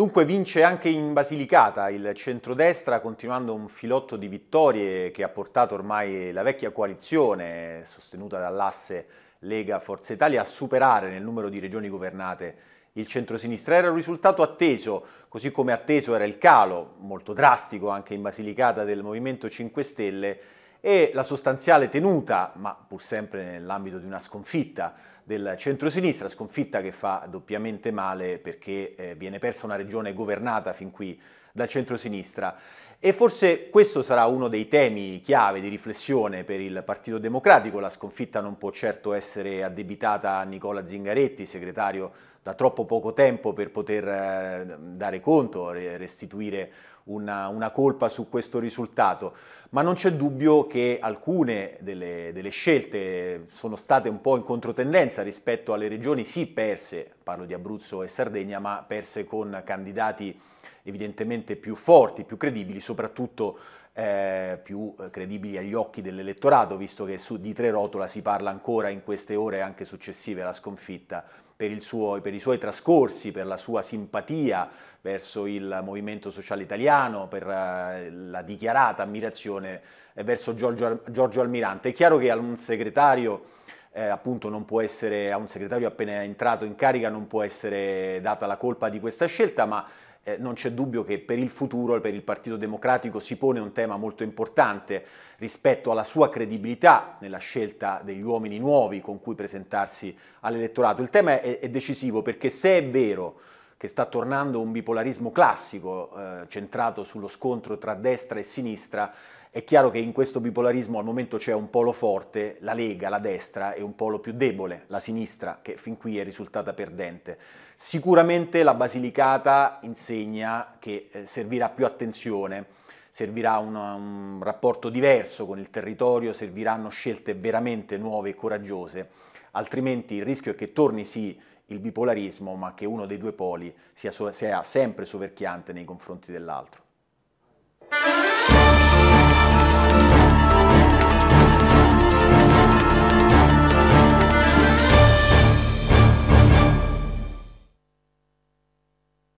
Dunque vince anche in Basilicata il centrodestra continuando un filotto di vittorie che ha portato ormai la vecchia coalizione sostenuta dall'asse Lega-Forza Italia a superare nel numero di regioni governate il centrosinistra. Era un risultato atteso, così come atteso era il calo, molto drastico anche in Basilicata, del Movimento 5 Stelle e la sostanziale tenuta, ma pur sempre nell'ambito di una sconfitta del centrosinistra, sconfitta che fa doppiamente male perché eh, viene persa una regione governata fin qui dal centrosinistra. E forse questo sarà uno dei temi chiave di riflessione per il Partito Democratico. La sconfitta non può certo essere addebitata a Nicola Zingaretti, segretario da troppo poco tempo per poter eh, dare conto, restituire una, una, colpa su questo risultato, ma non c'è dubbio che alcune delle, delle scelte sono state un po' in controtendenza rispetto alle regioni sì perse parlo di Abruzzo e Sardegna, ma perse con candidati evidentemente più forti, più credibili, soprattutto eh, più eh, credibili agli occhi dell'elettorato, visto che su, di Tre Rotola si parla ancora in queste ore anche successive alla sconfitta per, suo, per i suoi trascorsi, per la sua simpatia verso il movimento sociale italiano, per eh, la dichiarata ammirazione eh, verso Giorgio, Giorgio Almirante. È chiaro che un segretario eh, appunto non può essere, a un segretario appena entrato in carica non può essere data la colpa di questa scelta, ma eh, non c'è dubbio che per il futuro, per il Partito Democratico, si pone un tema molto importante rispetto alla sua credibilità nella scelta degli uomini nuovi con cui presentarsi all'elettorato. Il tema è, è decisivo perché se è vero che sta tornando un bipolarismo classico, eh, centrato sullo scontro tra destra e sinistra, è chiaro che in questo bipolarismo al momento c'è un polo forte, la Lega, la destra, e un polo più debole, la sinistra, che fin qui è risultata perdente. Sicuramente la Basilicata insegna che eh, servirà più attenzione, servirà un, un rapporto diverso con il territorio, serviranno scelte veramente nuove e coraggiose altrimenti il rischio è che torni sì il bipolarismo, ma che uno dei due poli sia, sia sempre soverchiante nei confronti dell'altro.